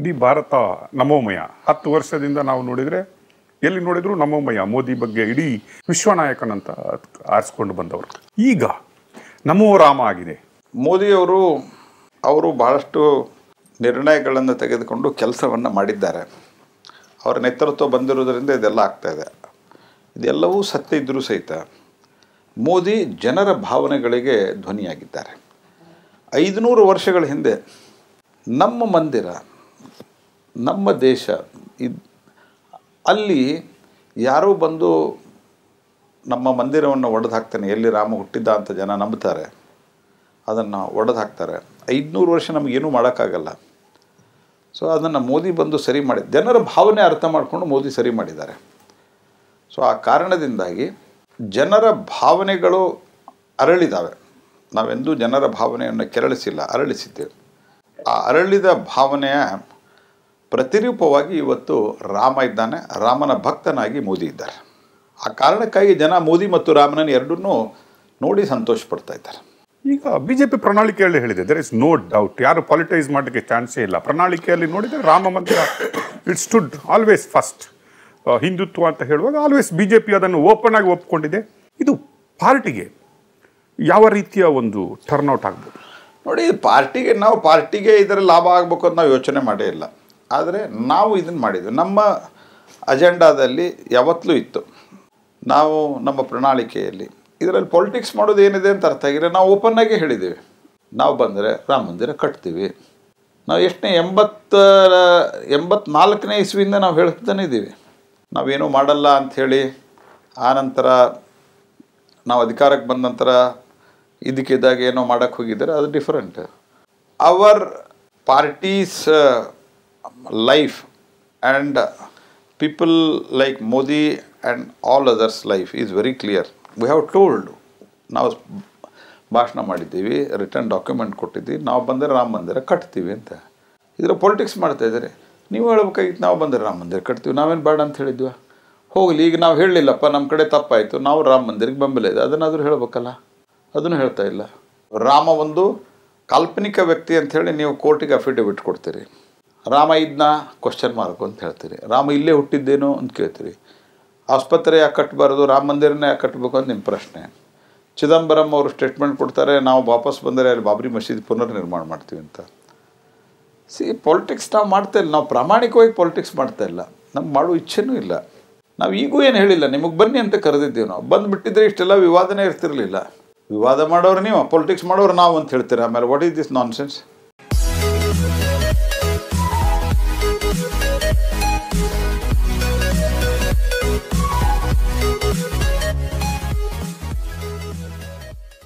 ಇಡೀ ಭಾರತ ನಮೋಮಯ ಹತ್ತು ವರ್ಷದಿಂದ ನಾವು ನೋಡಿದರೆ ಎಲ್ಲಿ ನೋಡಿದರೂ ನಮೋಮಯ ಮೋದಿ ಬಗ್ಗೆ ಇಡೀ ವಿಶ್ವನಾಯಕನಂತ ಆರಿಸ್ಕೊಂಡು ಬಂದವರು ಈಗ ನಮೋ ರಾಮ ಆಗಿದೆ ಮೋದಿಯವರು ಅವರು ಬಹಳಷ್ಟು ನಿರ್ಣಯಗಳನ್ನು ತೆಗೆದುಕೊಂಡು ಕೆಲಸವನ್ನು ಮಾಡಿದ್ದಾರೆ ಅವರ ನೇತೃತ್ವ ಬಂದಿರೋದರಿಂದ ಇದೆಲ್ಲ ಆಗ್ತಾಯಿದೆ ಇದೆಲ್ಲವೂ ಸತ್ಯ ಇದ್ದರೂ ಸಹಿತ ಮೋದಿ ಜನರ ಭಾವನೆಗಳಿಗೆ ಧ್ವನಿಯಾಗಿದ್ದಾರೆ ಐದುನೂರು ವರ್ಷಗಳ ಹಿಂದೆ ನಮ್ಮ ಮಂದಿರ ನಮ್ಮ ದೇಶ ಇದ್ ಅಲ್ಲಿ ಯಾರೋ ಬಂದು ನಮ್ಮ ಮಂದಿರವನ್ನು ಒಡೆದು ಹಾಕ್ತಾನೆ ಎಲ್ಲಿ ರಾಮ ಹುಟ್ಟಿದ್ದ ಅಂತ ಜನ ನಂಬ್ತಾರೆ ಅದನ್ನು ಒಡೆದು ಹಾಕ್ತಾರೆ ಐದುನೂರು ವರ್ಷ ನಮಗೇನೂ ಮಾಡೋಕ್ಕಾಗಲ್ಲ ಸೊ ಅದನ್ನು ಮೋದಿ ಬಂದು ಸರಿ ಮಾಡಿ ಜನರ ಭಾವನೆ ಅರ್ಥ ಮಾಡಿಕೊಂಡು ಮೋದಿ ಸರಿ ಮಾಡಿದ್ದಾರೆ ಸೊ ಆ ಕಾರಣದಿಂದಾಗಿ ಜನರ ಭಾವನೆಗಳು ಅರಳಿದಾವೆ ನಾವೆಂದೂ ಜನರ ಭಾವನೆಯನ್ನು ಕೆರಳಿಸಿಲ್ಲ ಅರಳಿಸಿದ್ದೇವೆ ಆ ಅರಳಿದ ಭಾವನೆಯ ಪ್ರತಿರೂಪವಾಗಿ ಇವತ್ತು ರಾಮ ಇದ್ದಾನೆ ರಾಮನ ಭಕ್ತನಾಗಿ ಮೋದಿ ಇದ್ದಾರೆ ಆ ಕಾರಣಕ್ಕಾಗಿ ಜನ ಮೋದಿ ಮತ್ತು ರಾಮನ ಎರಡನ್ನೂ ನೋಡಿ ಸಂತೋಷ ಪಡ್ತಾ ಇದ್ದಾರೆ ಈಗ ಬಿ ಜೆ ಪಿ ಪ್ರಣಾಳಿಕೆಯಲ್ಲಿ ಹೇಳಿದೆ ದರ್ ಇಸ್ ನೋ ಡೌಟ್ ಯಾರು ಪಾಲಿಟೈಸ್ ಮಾಡೋಕ್ಕೆ ಚಾನ್ಸೇ ಇಲ್ಲ ಪ್ರಣಾಳಿಕೆಯಲ್ಲಿ ನೋಡಿದರೆ Ram Mandir it stood always first Hindutva ಅಂತ ಹೇಳುವಾಗ ಆಲ್ವೇಸ್ ಬಿ ಜೆ ಪಿ ಅದನ್ನು ಓಪನ್ ಆಗಿ ಒಪ್ಕೊಂಡಿದೆ ಇದು ಪಾರ್ಟಿಗೆ ಯಾವ ರೀತಿಯ ಒಂದು ಟರ್ನ್ಔಟ್ ಆಗ್ಬೋದು ನೋಡಿ ಪಾರ್ಟಿಗೆ ನಾವು ಪಾರ್ಟಿಗೆ ಇದರ ಲಾಭ ಆಗಬೇಕು ಅಂತ ನಾವು ಯೋಚನೆ ಮಾಡೇ ಇಲ್ಲ ಆದರೆ ನಾವು ಇದನ್ನು ಮಾಡಿದ್ವಿ ನಮ್ಮ ಅಜೆಂಡಾದಲ್ಲಿ ಯಾವತ್ತಲೂ ಇತ್ತು ನಾವು ನಮ್ಮ ಪ್ರಣಾಳಿಕೆಯಲ್ಲಿ ಇದರಲ್ಲಿ ಪೊಲಿಟಿಕ್ಸ್ ಮಾಡೋದು ಏನಿದೆ ಅಂತ ಅರ್ಥ ಆಗಿದ್ರೆ ನಾವು ಓಪನ್ನಾಗೆ ಹೇಳಿದ್ದೀವಿ ನಾವು ಬಂದರೆ ರಾಮ ಮಂದಿರ ಕಟ್ತೀವಿ ನಾವು ಎಷ್ಟನೇ ಎಂಬತ್ತ ಎಂಬತ್ನಾಲ್ಕನೇ ಇಸ್ವಿಯಿಂದ ನಾವು ಹೇಳ್ತಾನೆ ಇದ್ದೀವಿ ನಾವೇನೂ ಮಾಡಲ್ಲ ಅಂಥೇಳಿ ಆನಂತರ ನಾವು ಅಧಿಕಾರಕ್ಕೆ ಬಂದ ನಂತರ ಇದಕ್ಕಿದ್ದಾಗ ಏನೋ ಮಾಡೋಕ್ಕೆ ಹೋಗಿದ್ದಾರೆ ಅದು ಡಿಫ್ರೆಂಟ್ ಅವರ್ parties life and people like Modi and all others life is very clear We have told, ನಾವು ಭಾಷಣ ಮಾಡಿದ್ದೀವಿ ರಿಟರ್ನ್ ಡಾಕ್ಯುಮೆಂಟ್ ಕೊಟ್ಟಿದ್ದೀವಿ ನಾವು ಬಂದರೆ ರಾಮ ಮಂದಿರ ಕಟ್ತೀವಿ ಅಂತ ಇದರ ಪೊಲಿಟಿಕ್ಸ್ ಮಾಡ್ತಾ ಇದ್ದಾರೆ ನೀವು ಹೇಳ್ಬೇಕಾಗಿತ್ತು ನಾವು ಬಂದರೆ ರಾಮ ಮಂದಿರ ಕಟ್ತೀವಿ ನಾವೇನು ಬೇಡ ಅಂತ ಹೇಳಿದ್ವಾ ಹೋಗಲಿ ಈಗ ನಾವು ಹೇಳಲಿಲ್ಲಪ್ಪ ನಮ್ಮ ಕಡೆ ತಪ್ಪಾಯಿತು ನಾವು ರಾಮ ಮಂದಿರಕ್ಕೆ ಬೆಂಬಲ ಇದೆ ಅದನ್ನಾದರೂ ಹೇಳಬೇಕಲ್ಲ ಅದನ್ನು ಹೇಳ್ತಾ ಇಲ್ಲ ರಾಮ ಒಂದು ಕಾಲ್ಪನಿಕ ವ್ಯಕ್ತಿ ಅಂತ ಹೇಳಿ ನೀವು ಕೋರ್ಟಿಗೆ ಅಫಿಡವಿಟ್ ಕೊಡ್ತೀರಿ ರಾಮ ಇದನ್ನ ಕ್ವಶನ್ ಮಾರ್ಕ್ ಅಂತ ಹೇಳ್ತೀರಿ ರಾಮ ಇಲ್ಲೇ ಹುಟ್ಟಿದ್ದೇನೋ ಅಂತ ಕೇಳ್ತೀರಿ ಆಸ್ಪತ್ರೆ ಯಾಕೆ ಕಟ್ಟಬಾರ್ದು ರಾಮ ಮಂದಿರನೇ ಯಾಕೆ ಕಟ್ಟಬೇಕು ಅಂತ ನಿಮ್ಮ ಪ್ರಶ್ನೆ ಚಿದಂಬರಂ ಅವರು ಸ್ಟೇಟ್ಮೆಂಟ್ ಕೊಡ್ತಾರೆ ನಾವು ವಾಪಸ್ ಬಂದರೆ ಅಲ್ಲಿ ಬಾಬ್ರಿ ಮಸೀದಿ ಪುನರ್ ನಿರ್ಮಾಣ ಮಾಡ್ತೀವಿ ಅಂತ ಸಿ ಪಾಲಿಟಿಕ್ಸ್ ನಾವು ಮಾಡ್ತಾ ಇಲ್ಲ ನಾವು ಪ್ರಾಮಾಣಿಕವಾಗಿ ಪಾಲಿಟಿಕ್ಸ್ ಮಾಡ್ತಾ ಇಲ್ಲ ನಮ್ಗೆ ಮಾಡೋ ಇಚ್ಛೆನೂ ಇಲ್ಲ ನಾವು ಈಗೂ ಏನು ಹೇಳಿಲ್ಲ ನಿಮಗೆ ಬನ್ನಿ ಅಂತ ಕರೆದಿದ್ದೀವಿ ನಾವು ಬಂದುಬಿಟ್ಟಿದ್ರೆ ಇಷ್ಟೆಲ್ಲ ವಿವಾದನೇ ಇರ್ತಿರಲಿಲ್ಲ ವಿವಾದ ಮಾಡೋರು ನೀವು ಪಾಲಿಟಿಕ್ಸ್ ಮಾಡೋರು ನಾವು ಅಂತ ಹೇಳ್ತೀರಾ ಆಮೇಲೆ ವಾಟ್ ಈಸ್ ದಿಸ್ ನಾನ್ಸೆನ್ಸ್